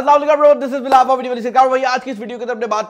बात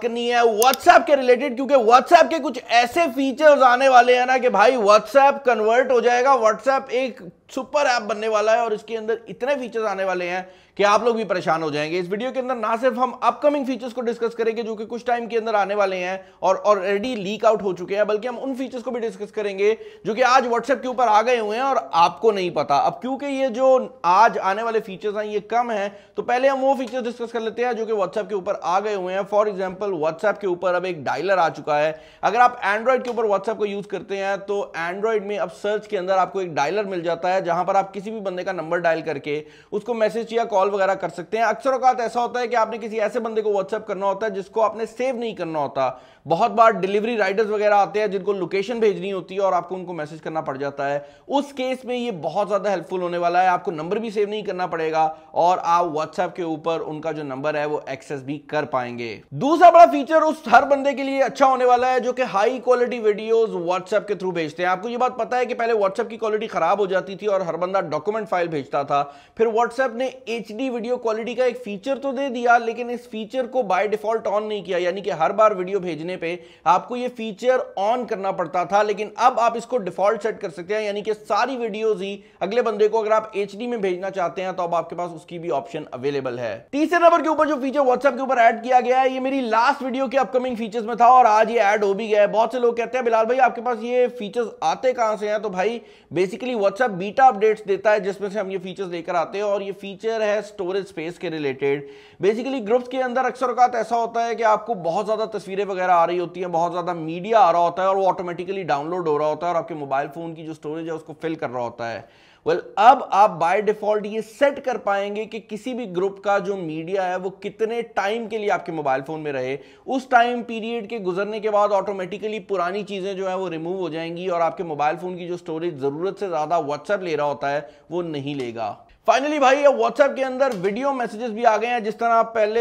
करनी है व्हाट्सएप के रिलेटेड क्योंकि व्हाट्सएप के कुछ ऐसे फीचर्स आने वाले हैं ना कि भाई व्हाट्सएप कन्वर्ट हो जाएगा व्हाट्सएप एक सुपर ऐप बनने वाला है और इसके अंदर इतने फीचर्स आने वाले हैं कि आप लोग भी परेशान हो जाएंगे इस वीडियो के अंदर ना सिर्फ हम अपकमिंग फीचर्स को डिस्कस करेंगे जो कि कुछ टाइम के अंदर आने वाले हैं और ऑलरेडी लीक आउट हो चुके हैं बल्कि हम उन फीचर्स को भी डिस्कस करेंगे जो कि आज व्हाट्सएप के ऊपर आ गए हुए हैं और आपको नहीं पता अब क्योंकि ये जो आज आने वाले फीचर्स हैं ये कम है तो पहले हम वो फीचर्स डिस्कस कर लेते हैं जो कि व्हाट्सएप के ऊपर आ गए हुए हैं फॉर एग्जाम्पल व्हाट्सएप के ऊपर अब एक डायलर आ चुका है अगर आप एंड्रॉइड के ऊपर व्हाट्सएप को यूज करते हैं तो एंड्रॉइड में अब सर्च के अंदर आपको एक डायलर मिल जाता है जहां पर आप किसी भी बंदे का नंबर डायल करके उसको मैसेज या कॉल कॉल वगैरह कर सकते हैं अक्सर अकात ऐसा होता है कि आपने किसी ऐसे बंदे को व्हाट्सअप करना होता है जिसको आपने सेव नहीं करना होता बहुत बार डिलीवरी राइडर्स वगैरह आते हैं जिनको लोकेशन भेजनी होती है और आपको उनको मैसेज करना पड़ जाता है उस केस में ये बहुत ज़्यादा हेल्पफुल होने वाला है आपको नंबर भी सेव नहीं करना पड़ेगा और आप व्हाट्सएप के ऊपर उनका जो नंबर है वो एक्सेस भी कर पाएंगे दूसरा बड़ा फीचर उस हर बंदे के लिए अच्छा होने वाला है जो कि हाई क्वालिटी वीडियोस व्हाट्सएप के थ्रू भेजते हैं आपको ये बात पता है कि पहले व्हाट्सएप की क्वालिटी खराब हो जाती थी और हर बंदा डॉक्यूमेंट फाइल भेजता था फिर व्हाट्सएप ने एच डी वीडियो क्वालिटी का एक फीचर तो दे दिया लेकिन इस फीचर को बाय डिफॉल्ट ऑन नहीं किया यानी कि हर बार वीडियो भेजने पे आपको ये फीचर ऑन करना पड़ता था लेकिन अब आप इसको डिफॉल्ट सेट कर सकते हैं यानी कि सारी वीडियोज ही अगले बंदे को अगर आप एच में भेजना चाहते हैं तो अब आपके पास उसकी भी ऑप्शन अवेलेबल है तीसरे नंबर के ऊपर जो फीचर व्हाट्सएप के ऊपर एड किया गया है ये मेरी लास्ट वीडियो के अपकमिंग फीचर्स में था और आज ये एड हो भी गया है बहुत से लोग कहते हैं बिलाल भाई आपके पास ये फीचर्स आते कहां से हैं तो भाई बेसिकली व्हाट्सएप बीटा अपडेट्स देता है जिसमें से हम ये फीचर्स लेकर आते हैं और ये फीचर है स्टोरेज स्पेस के रिलेटेड बेसिकली ग्रुप्स के अंदर अक्सर अवकात तो ऐसा होता है कि आपको बहुत ज़्यादा तस्वीरें वगैरह आ रही होती हैं बहुत ज़्यादा मीडिया आ रहा होता है और वो ऑटोमेटिकली डाउनलोड हो रहा होता है और आपके मोबाइल फ़ोन की जो स्टोरेज है उसको फिल कर रहा होता है वेल well, अब आप बाय डिफॉल्ट ये सेट कर पाएंगे कि किसी भी ग्रुप का जो मीडिया है वो कितने टाइम के लिए आपके मोबाइल फोन में रहे उस टाइम पीरियड के गुजरने के बाद ऑटोमेटिकली पुरानी चीजें जो है वो रिमूव हो जाएंगी और आपके मोबाइल फोन की जो स्टोरेज जरूरत से ज्यादा व्हाट्सएप ले रहा होता है वो नहीं लेगा फाइनली भाई अब व्हाट्सएप के अंदर वीडियो मैसेजेस भी आ गए हैं जिस तरह आप पहले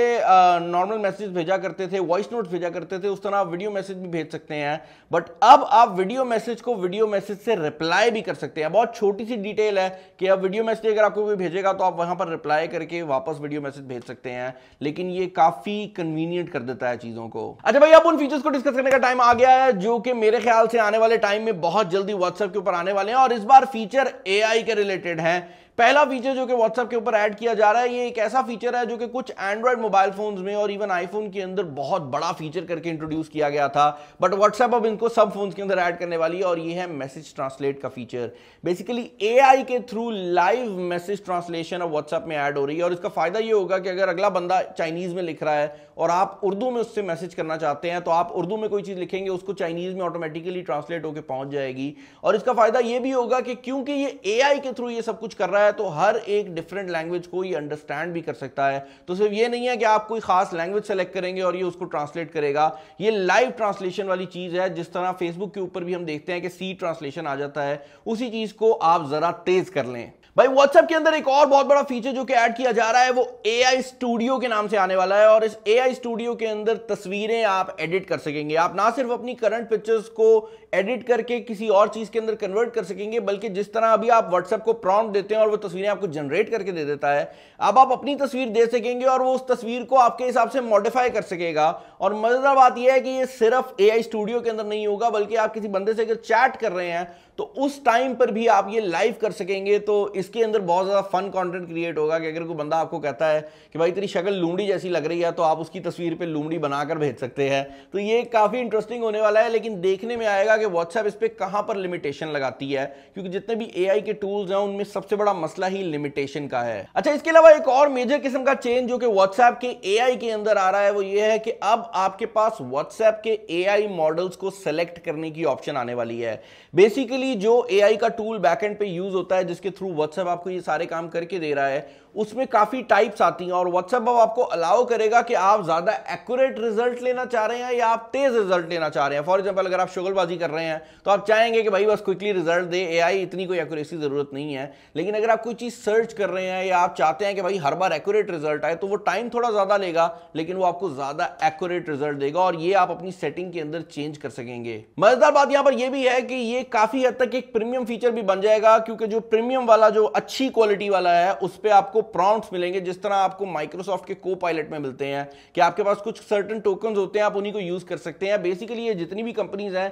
नॉर्मल मैसेज भेजा करते थे वॉइस नोट भेजा करते थे उस तरह आप वीडियो मैसेज भी भेज सकते हैं बट अब आप वीडियो मैसेज को वीडियो मैसेज से रिप्लाई भी कर सकते हैं बहुत छोटी सी डिटेल है कि अब वीडियो मैसेज अगर आपको कोई भेजेगा तो आप वहां पर रिप्लाई करके वापस वीडियो मैसेज भेज सकते हैं लेकिन ये काफी कन्वीनियंट कर देता है चीजों को अच्छा भाई अब उन फीचर्स को डिस्कस करने का टाइम आ गया है जो कि मेरे ख्याल से आने वाले टाइम में बहुत जल्दी व्हाट्सएप के ऊपर आने वाले हैं और इस बार फीचर ए के रिलेटेड है पहला फीचर जो कि व्हाट्सएप के ऊपर ऐड किया जा रहा है ये एक ऐसा फीचर है जो कि कुछ एंड्रॉयड मोबाइल फोन्स में और इवन आईफोन के अंदर बहुत बड़ा फीचर करके इंट्रोड्यूस किया गया था बट व्हाट्सएप अब इनको सब फोन्स के अंदर ऐड करने वाली है और ये है मैसेज ट्रांसलेट का फीचर बेसिकली ए के थ्रू लाइव मैसेज ट्रांसलेशन अब व्हाट्सएप में ऐड हो रही है और इसका फायदा ये होगा कि अगर अगला बंदा चाइनीज में लिख रहा है और आप उर्दू में उससे मैसेज करना चाहते हैं तो आप उर्दू में कोई चीज़ लिखेंगे उसको चाइनीज में ऑटोमेटिकली ट्रांसलेट होकर पहुंच जाएगी और इसका फायदा यह भी होगा कि क्योंकि ये ए के थ्रू ये सब कुछ कर रहा है है तो हर एक डिफरेंट लैंग्वेज को ये अंडरस्टैंड भी कर सकता है तो सिर्फ ये नहीं है कि आप कोई खास लैंग्वेज सेलेक्ट करेंगे और ये उसको ट्रांसलेट करेगा ये लाइव ट्रांसलेशन वाली चीज़ है जिस तरह फेसबुक के ऊपर भी हम देखते हैं कि सी ट्रांसलेशन आ जाता है उसी चीज़ को आप ज़रा तेज़ कर लें भाई व्हाट्सएप के अंदर एक और बहुत बड़ा फीचर जो कि ऐड किया जा रहा है वो ए स्टूडियो के नाम से आने वाला है और इस ए स्टूडियो के अंदर तस्वीरें आप एडिट कर सकेंगे आप ना सिर्फ अपनी करंट पिक्चर्स को एडिट करके किसी और चीज के अंदर कन्वर्ट कर सकेंगे बल्कि जिस तरह अभी आप व्हाट्सएप को प्रॉम्प्ट देते हैं और वो तस्वीरें आपको जनरेट करके दे देता है अब आप अपनी तस्वीर दे सकेंगे और वो उस तस्वीर को आपके हिसाब से मॉडिफाई कर सकेगा और मजेदार मतलब बात यह है कि ये सिर्फ ए स्टूडियो के अंदर नहीं होगा बल्कि आप किसी बंदे से अगर चैट कर रहे हैं तो उस टाइम पर भी आप ये लाइव कर सकेंगे तो इसके अंदर बहुत ज़्यादा फन कंटेंट क्रिएट होगा कि अगर कोई बंदा आपको कहता है कि भाई तेरी शक्ल लूमड़ी जैसी लग रही है तो आप उसकी तस्वीर पर लूमड़ी बनाकर भेज सकते हैं तो ये काफ़ी इंटरेस्टिंग होने वाला है लेकिन देखने में आएगा कि व्हाट्सएप इस पर कहाँ पर लिमिटेशन लगाती है क्योंकि जितने भी ए के टूल्स हैं उनमें सबसे बड़ा मसला ही लिमिटेशन का है अच्छा इसके अलावा एक और मेजर किस्म का चेंज जो कि व्हाट्सएप के ए के अंदर आ रहा है वो ये है कि अब आपके पास व्हाट्सएप के ए मॉडल्स को सेलेक्ट करने की ऑप्शन आने वाली है बेसिकली बेसिकली जो एआई का टूल बैकएंड पे यूज होता है जिसके थ्रू व्हाट्सएप आपको ये सारे काम करके दे रहा है उसमें काफ़ी टाइप्स आती हैं और व्हाट्सएप अब आपको अलाउ करेगा कि आप ज़्यादा एक्यूरेट रिजल्ट लेना चाह रहे हैं या आप तेज़ रिजल्ट लेना चाह रहे हैं फॉर एग्जाम्पल अगर आप शुगलबाजी कर रहे हैं तो आप चाहेंगे कि भाई बस क्विकली रिजल्ट दे एआई इतनी कोई एक्यूरेसी ज़रूरत नहीं है लेकिन अगर आप कोई चीज़ सर्च कर रहे हैं या आप चाहते हैं कि भाई हर बार एक्यूरेट रिजल्ट आए तो वो टाइम थोड़ा ज़्यादा लेगा लेकिन वो आपको ज़्यादा एक्यूरेट रिजल्ट देगा और ये आप अपनी सेटिंग के अंदर चेंज कर सकेंगे मज़ेदार बात यहाँ पर यह भी है कि ये काफ़ी हद तक एक प्रीमियम फीचर भी बन जाएगा क्योंकि जो प्रीमियम वाला जो अच्छी क्वालिटी वाला है उस पर आपको प्रॉम्प्ट्स मिलेंगे जिस तरह आपको माइक्रोसॉफ्ट के को पायलट में मिलते हैं कि आपके पास कुछ सर्टन टोकन होते हैं आप उन्हीं को यूज कर सकते हैं बेसिकली ये जितनी भी कंपनीज हैं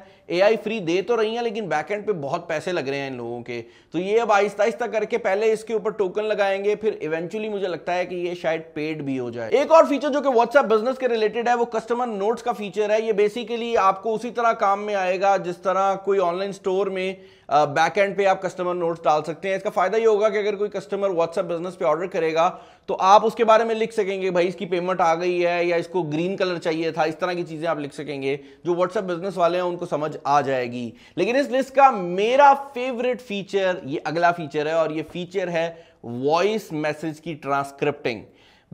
ए फ्री दे तो रही हैं लेकिन बैकएंड पे बहुत पैसे लग रहे हैं इन लोगों के तो ये अब आहिस्ता आहिस्ता करके पहले इसके ऊपर टोकन लगाएंगे फिर इवेंचुअली मुझे लगता है कि ये शायद पेड भी हो जाए एक और फीचर जो कि व्हाट्सएप बिजनेस के रिलेटेड है वो कस्टमर नोट्स का फीचर है ये बेसिकली आपको उसी तरह काम में आएगा जिस तरह कोई ऑनलाइन स्टोर में बैक एंड पे आप कस्टमर नोट्स डाल सकते हैं इसका फायदा ये होगा कि अगर कोई कस्टमर व्हाट्सएप बिजनेस पे ऑर्डर करेगा तो आप उसके बारे में लिख सकेंगे भाई इसकी पेमेंट आ गई है या इसको ग्रीन कलर चाहिए था इस तरह की चीजें आप लिख सकेंगे जो व्हाट्सएप बिजनेस वाले हैं उनको समझ आ जाएगी लेकिन इस लिस्ट का मेरा फेवरेट फीचर ये अगला फीचर है और ये फीचर है वॉइस मैसेज की ट्रांसक्रिप्टिंग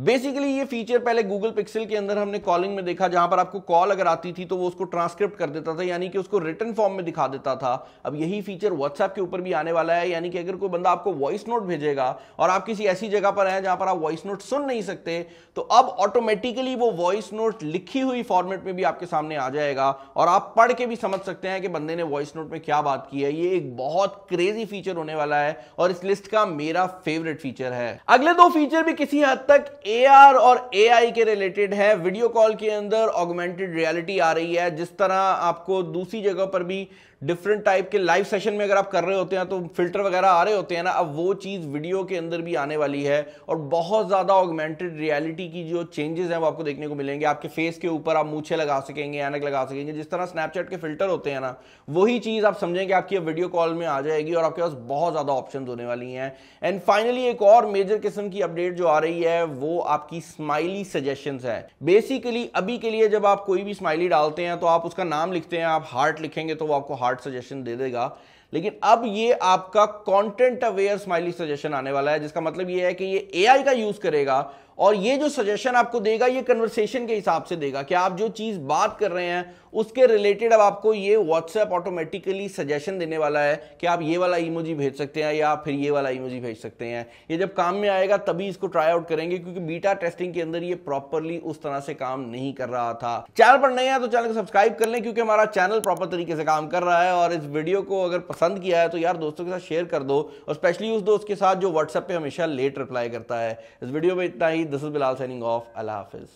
बेसिकली ये फीचर पहले गूगल पिक्सल के अंदर हमने कॉलिंग में देखा जहां पर आपको कॉल अगर आती थी तो वो उसको ट्रांसक्रिप्ट कर देता था यानी कि उसको रिटर्न फॉर्म में दिखा देता था अब यही फीचर व्हाट्सएप के ऊपर भी आने वाला है यानी कि अगर कोई बंदा आपको वॉइस नोट भेजेगा और आप किसी ऐसी जगह पर हैं जहां पर आप वॉइस नोट सुन नहीं सकते तो अब ऑटोमेटिकली वो वॉइस नोट लिखी हुई फॉर्मेट में भी आपके सामने आ जाएगा और आप पढ़ के भी समझ सकते हैं कि बंदे ने वॉइस नोट में क्या बात की है ये एक बहुत क्रेजी फीचर होने वाला है और इस लिस्ट का मेरा फेवरेट फीचर है अगले दो फीचर भी किसी हद तक ए और ए के रिलेटेड है वीडियो कॉल के अंदर ऑगमेंटेड रियलिटी आ रही है जिस तरह आपको दूसरी जगह पर भी डिफरेंट टाइप के लाइव सेशन में अगर आप कर रहे होते हैं तो फिल्टर वगैरह आ रहे होते हैं ना अब वो चीज़ वीडियो के अंदर भी आने वाली है और बहुत ज़्यादा ऑगमेंटेड रियलिटी की जो चेंजेस हैं वो आपको देखने को मिलेंगे आपके फेस के ऊपर आप मूछे लगा सकेंगे एनक लगा सकेंगे जिस तरह स्नैपचैट के फिल्टर होते हैं ना वही चीज़ आप समझेंगे आपकी वीडियो कॉल में आ जाएगी और आपके पास बहुत ज़्यादा ऑप्शन होने वाली हैं एंड फाइनली एक और मेजर किस्म की अपडेट जो आ रही है वो आपकी स्माइली सजेशंस है बेसिकली अभी के लिए जब आप कोई भी स्माइली डालते हैं तो आप उसका नाम लिखते हैं आप हार्ट लिखेंगे तो वो आपको हार्ट सजेशन दे देगा लेकिन अब ये आपका कंटेंट अवेयर स्माइली सजेशन आने वाला है जिसका मतलब ये है कि ये एआई का यूज करेगा और ये जो सजेशन आपको देगा ये कन्वर्सेशन के हिसाब से देगा कि आप जो चीज़ बात कर रहे हैं उसके रिलेटेड अब आपको ये व्हाट्सएप ऑटोमेटिकली सजेशन देने वाला है कि आप ये वाला इमोजी भेज सकते हैं या फिर ये वाला इमोजी भेज सकते हैं ये जब काम में आएगा तभी इसको ट्राई आउट करेंगे क्योंकि बीटा टेस्टिंग के अंदर ये प्रॉपरली उस तरह से काम नहीं कर रहा था चैनल पर नहीं है तो चैनल को सब्सक्राइब कर लें क्योंकि हमारा चैनल प्रॉपर तरीके से काम कर रहा है और इस वीडियो को अगर पसंद किया है तो यार दोस्तों के साथ शेयर कर दो और स्पेशली उस दोस्त के साथ जो व्हाट्सएप पर हमेशा लेट रिप्लाई करता है इस वीडियो में इतना ही This is Bilal signing off. Allah Hafiz.